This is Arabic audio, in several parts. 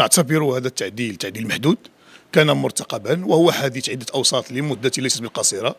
نعتبر هذا التعديل تعديل محدود كان مرتقبا وهو حادث عدة أوساط لمدة ليست بالقصيرة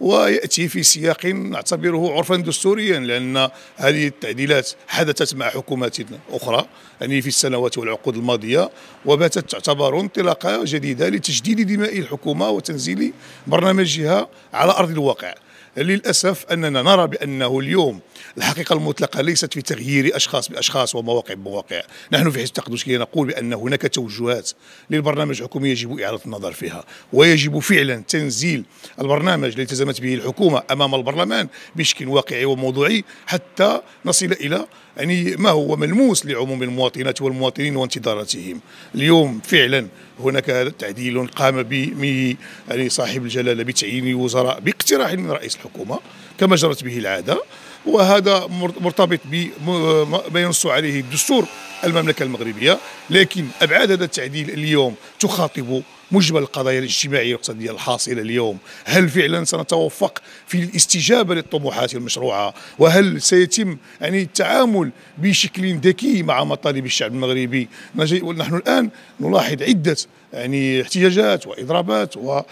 ويأتي في سياق نعتبره عرفا دستوريا لأن هذه التعديلات حدثت مع حكومات أخرى يعني في السنوات والعقود الماضية وباتت تعتبر انطلاقة جديدة لتجديد دماء الحكومة وتنزيل برنامجها على أرض الواقع للأسف أننا نرى بأنه اليوم الحقيقة المطلقة ليست في تغيير أشخاص بأشخاص ومواقع بمواقع نحن في حزب التقدم نقول بأن هناك توجهات للبرنامج الحكومي يجب إعادة النظر فيها ويجب فعلا تنزيل البرنامج الذي التزمت به الحكومة أمام البرلمان بشكل واقعي وموضوعي حتى نصل إلى يعني ما هو ملموس لعموم المواطنات والمواطنين وانتظاراتهم اليوم فعلا هناك تعديل قام به يعني صاحب الجلالة بتعيين وزراء باقتراح من رئيس الحكومة كما جرت به العادة وهذا مرتبط بما ينص عليه دستور المملكة المغربية لكن أبعاد هذا التعديل اليوم تخاطب مجمل القضايا الاجتماعية والاقتصادية الحاصلة اليوم هل فعلا سنتوفق في الاستجابة للطموحات المشروعة وهل سيتم يعني التعامل بشكل ذكي مع مطالب الشعب المغربي نحن الآن نلاحظ عدة يعني احتجاجات واضرابات وعده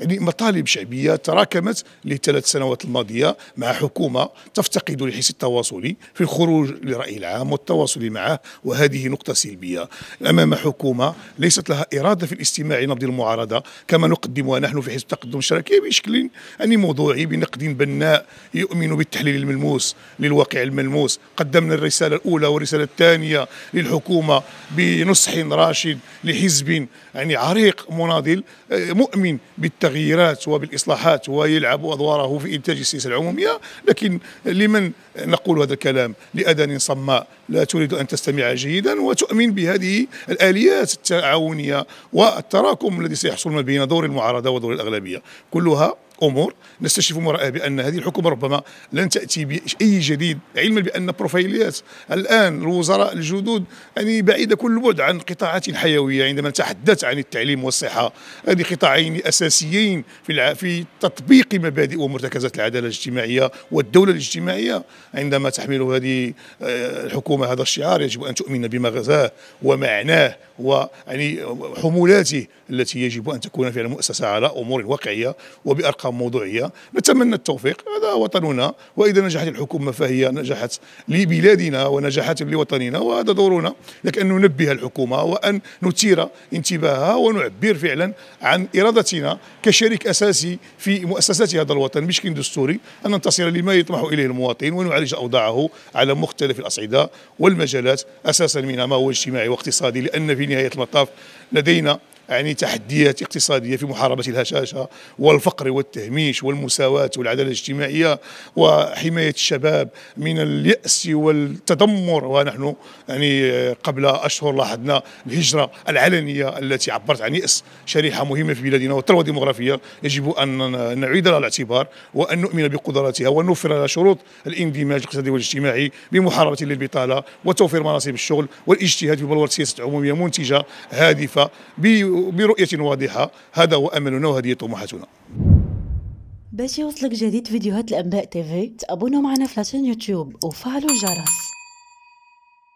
يعني مطالب شعبيه تراكمت للثلاث سنوات الماضيه مع حكومه تفتقد لحس التواصلي في الخروج للراي العام والتواصل معه وهذه نقطه سلبيه امام حكومه ليست لها اراده في الاستجابه الاجتماعي نبض المعارضه كما نقدمها نحن في حزب التقدم الشراكي بشكل يعني موضوعي بنقد بناء يؤمن بالتحليل الملموس للواقع الملموس قدمنا الرساله الاولى والرساله الثانيه للحكومه بنصح راشد لحزب يعني عريق مناضل مؤمن بالتغييرات وبالاصلاحات ويلعب ادواره في انتاج السياسه العموميه لكن لمن نقول هذا الكلام لاذان صماء لا تريد ان تستمع جيدا وتؤمن بهذه الاليات التعاونيه و التراكم الذي سيحصل ما بين دور المعارضه ودور الاغلبيه كلها امور نستشف مرأة بان هذه الحكومه ربما لن تاتي باي جديد علما بان بروفايليات الان الوزراء الجدد يعني بعيده كل بعد عن قطاعات حيويه عندما نتحدث عن التعليم والصحه هذه قطاعين اساسيين في في تطبيق مبادئ ومرتكزات العداله الاجتماعيه والدوله الاجتماعيه عندما تحمل هذه آه، الحكومه هذا الشعار يجب ان تؤمن بمغزاه ومعناه ويعني حمولاته التي يجب ان تكون فيها المؤسسه على امور واقعيه وبارقام حلقة موضوعية نتمنى التوفيق هذا وطننا وإذا نجحت الحكومة فهي نجحت لبلادنا ونجحت لوطننا وهذا دورنا لك أن ننبه الحكومة وأن نثير انتباهها ونعبر فعلا عن إرادتنا كشريك أساسي في مؤسسات هذا الوطن بشكل دستوري أن ننتصر لما يطمح إليه المواطن ونعالج أوضاعه على مختلف الأصعدة والمجالات أساسا منها ما هو اجتماعي واقتصادي لأن في نهاية المطاف لدينا يعني تحديات اقتصادية في محاربة الهشاشة والفقر والتهميش والمساواة والعدالة الاجتماعية وحماية الشباب من اليأس والتدمر ونحن يعني قبل أشهر لاحظنا الهجرة العلنية التي عبرت عن يأس شريحة مهمة في بلادنا والثروة الديموغرافيه يجب أن نعيد لها الاعتبار وأن نؤمن بقدراتها ونوفر لها شروط الاندماج الاقتصادي والاجتماعي بمحاربة للبطالة وتوفير مناصب الشغل والاجتهاد في بلورة سياسة عمومية منتجة هادفة برؤية واضحة هذا هو أملنا وهذه طموحاتنا باش يوصلك جديد فيديوهات الأنباء تيفي تابونا معنا في لاشين يوتيوب وفعلوا الجرس